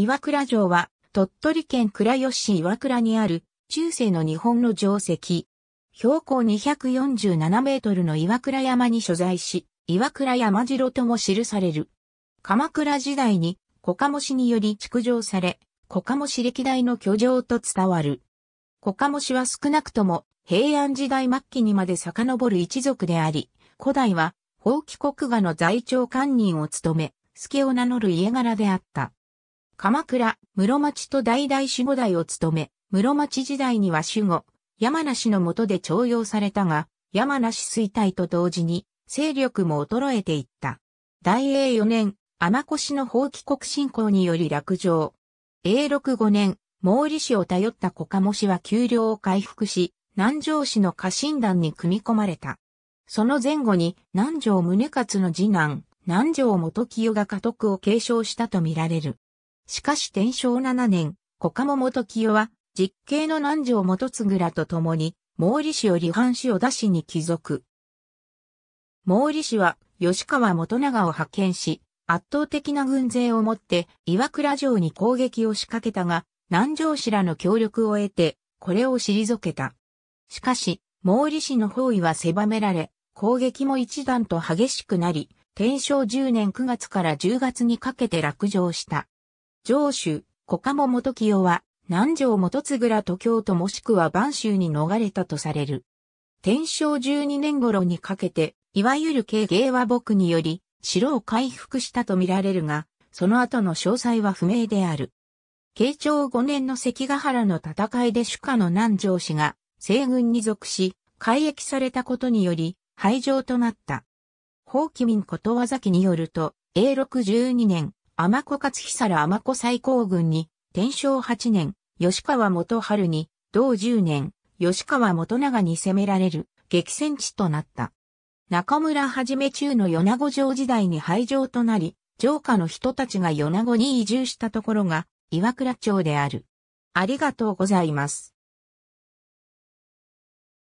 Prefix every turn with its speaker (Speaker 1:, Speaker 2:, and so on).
Speaker 1: 岩倉城は、鳥取県倉吉市岩倉にある、中世の日本の城跡。標高247メートルの岩倉山に所在し、岩倉山城とも記される。鎌倉時代に、小鴨市により築城され、小鴨市歴代の居城と伝わる。小鴨市は少なくとも、平安時代末期にまで遡る一族であり、古代は、法規国画の在庁官人を務め、助を名乗る家柄であった。鎌倉、室町と代々守護代を務め、室町時代には守護、山梨の下で徴用されたが、山梨衰退と同時に、勢力も衰えていった。大英4年、天越の法棄国侵攻により落城。永禄5年、毛利氏を頼った小鴨氏は給料を回復し、南城氏の家臣団に組み込まれた。その前後に南城宗勝の次男、南城元清が家督を継承したとみられる。しかし天正7年、小賀元清は、実刑の南条元次らと共に、毛利氏を離反しを出しに帰属。毛利氏は、吉川元長を派遣し、圧倒的な軍勢をもって、岩倉城に攻撃を仕掛けたが、南条氏らの協力を得て、これを退けた。しかし、毛利氏の包囲は狭められ、攻撃も一段と激しくなり、天正10年9月から10月にかけて落城した。城主、小鴨元清は、南条元津倉と京都もしくは万州に逃れたとされる。天正12年頃にかけて、いわゆる慶芸和睦により、城を回復したと見られるが、その後の詳細は不明である。慶長5年の関ヶ原の戦いで主家の南城氏が西軍に属し、改役されたことにより、廃城となった。法規民ことわざきによると、永禄12年、天子勝久ら天子最高軍に、天正8年、吉川元春に、同10年、吉川元長に攻められる、激戦地となった。中村はじめ中の米子城時代に廃城となり、城下の人たちが米子に移住したところが、岩倉町である。ありがとうございます。